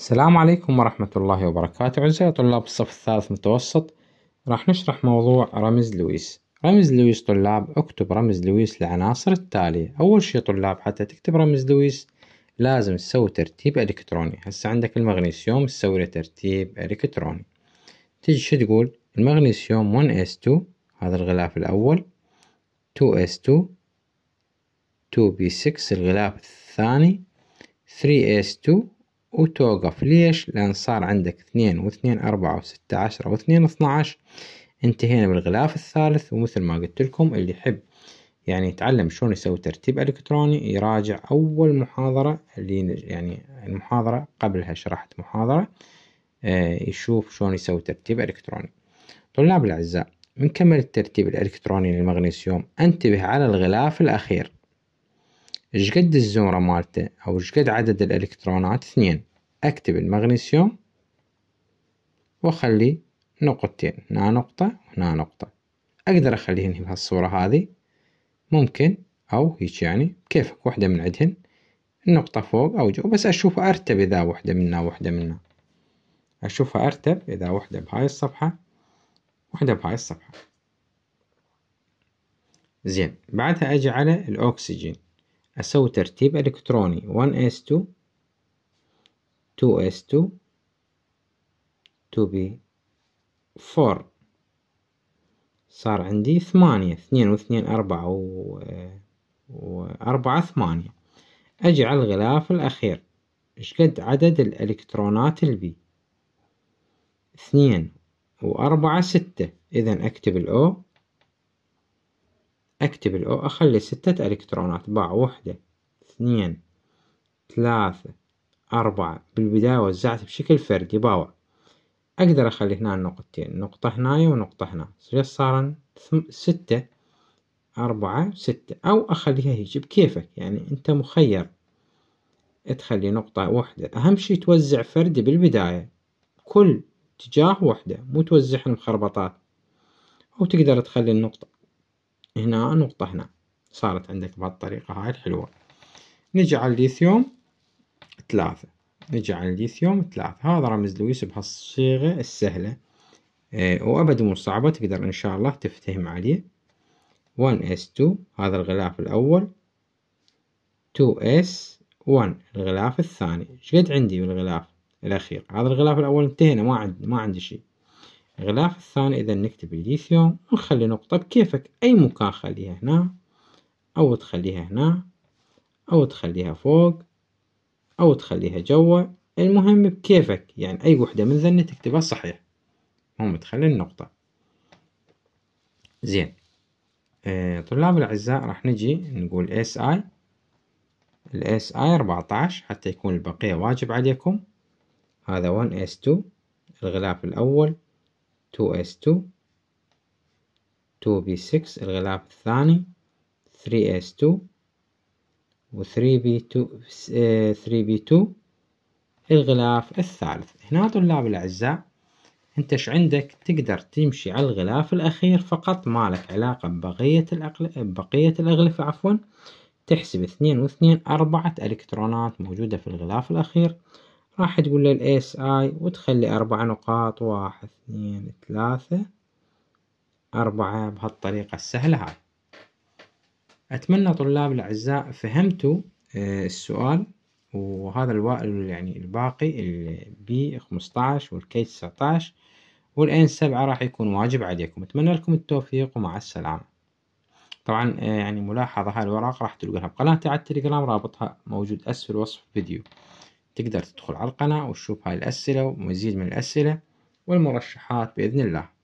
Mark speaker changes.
Speaker 1: السلام عليكم ورحمة الله وبركاته أعزائي طلاب الصف الثالث متوسط راح نشرح موضوع رمز لويس رمز لويس طلاب اكتب رمز لويس لعناصر التالية أول شي طلاب حتى تكتب رمز لويس لازم تسوي ترتيب إلكتروني هسا عندك المغنيسيوم تسوي له ترتيب إلكتروني تجي شو تقول المغنيسيوم 1s2 هذا الغلاف الأول 2s2 2b6 الغلاف الثاني 3s2 وتوقف ليش؟ لأن صار عندك اثنين واثنين أربعة وستة عشرة واثنين اثنى عشر انتهينا بالغلاف الثالث ومثل ما قلت لكم اللي يحب يعني يتعلم شلون يسوي ترتيب إلكتروني يراجع أول محاضرة اللي يعني المحاضرة قبلها شرحت محاضرة آه، يشوف شلون يسوي ترتيب إلكتروني طلاب الأعزاء كمل الترتيب الإلكتروني للمغنيسيوم انتبه على الغلاف الأخير شقد الزورة مالته أو شقد عدد الإلكترونات اثنين أكتب المغنيسيوم وأخلي نقطتين هنا نقطة هنا نقطة أقدر أخليهن بهالصورة هذه ممكن أو هيك يعني كيف واحدة من عندهن النقطة فوق أو جو بس أشوف أرتب إذا واحدة منا واحدة منا أشوفها أرتب إذا واحدة بهاي الصفحة واحدة بهاي الصفحة زين بعدها أجي على الأكسجين أسوي ترتيب إلكتروني 1s2 2s2 b 4 صار عندي ثمانية اثنين واثنين أربعة و... وأربعة ثمانية أجي على الغلاف الأخير قد عدد الإلكترونات البي اثنين وأربعة ستة إذا أكتب الأو أكتب الأو أخلي ستة إلكترونات باع وحدة اثنين ثلاثة أربعة بالبداية وزعت بشكل فردي باوع أقدر أخلي هنا نقطتين نقطة هنا ونقطة هنا صارن ستة أربعة ستة أو أخليها هيجي بكيفك يعني أنت مخير تخلي نقطة واحدة أهم شي توزع فردي بالبداية كل اتجاه وحدة مو توزعهم خربطات أو تقدر تخلي النقطة هنا نقطة هنا صارت عندك بهالطريقة هاي الحلوة نجي على الليثيوم ثلاثة نجي على الليثيوم ثلاثة هذا رمز لويس بهالصيغة السهلة اه وأبد مو صعبة تقدر إن شاء الله تفتهم عليه 1s2 هذا الغلاف الأول 2s1 الغلاف الثاني شقد عندي بالغلاف الأخير هذا الغلاف الأول انتهينا ما عندي ما عندي شيء غلاف الثاني إذا نكتب الليثيوم ونخلي نقطة بكيفك أي مكان خليها هنا أو تخليها هنا أو تخليها فوق أو تخليها جوا المهم بكيفك يعني أي وحدة من ذن تكتبها صحيح هم تخلي النقطة زين آه طلاب الأعزاء راح نجي نقول اس اي الاس اي 14 حتى يكون البقية واجب عليكم هذا 1 اس 2 الغلاف الأول 2s2 2b6 الغلاف الثاني 3s2 و 3b2 3b2 آه، الغلاف الثالث هنا طلاب الأعزاء انت ايش عندك تقدر تمشي على الغلاف الأخير فقط مالك علاقة ببقية الأقل... بقية الأغلفة عفوا تحسب اثنين واثنين أربعة إلكترونات موجودة في الغلاف الأخير راح تقول لي الاس اي وتخلي اربع نقاط واحد اثنين ثلاثة أربعة بهالطريقة السهلة هاي أتمنى طلاب الأعزاء فهمتوا آه، السؤال وهذا يعني الباقي البي 15 والكي 19 والان 7 راح يكون واجب عليكم أتمنى لكم التوفيق ومع السلامة طبعا آه، يعني ملاحظة هاي الوراق راح تلقونها بقناتي على التليجرام رابطها موجود أسفل وصف الفيديو تقدر تدخل على القناة وتشوف هاي الأسئلة ومزيد من الأسئلة والمرشحات بإذن الله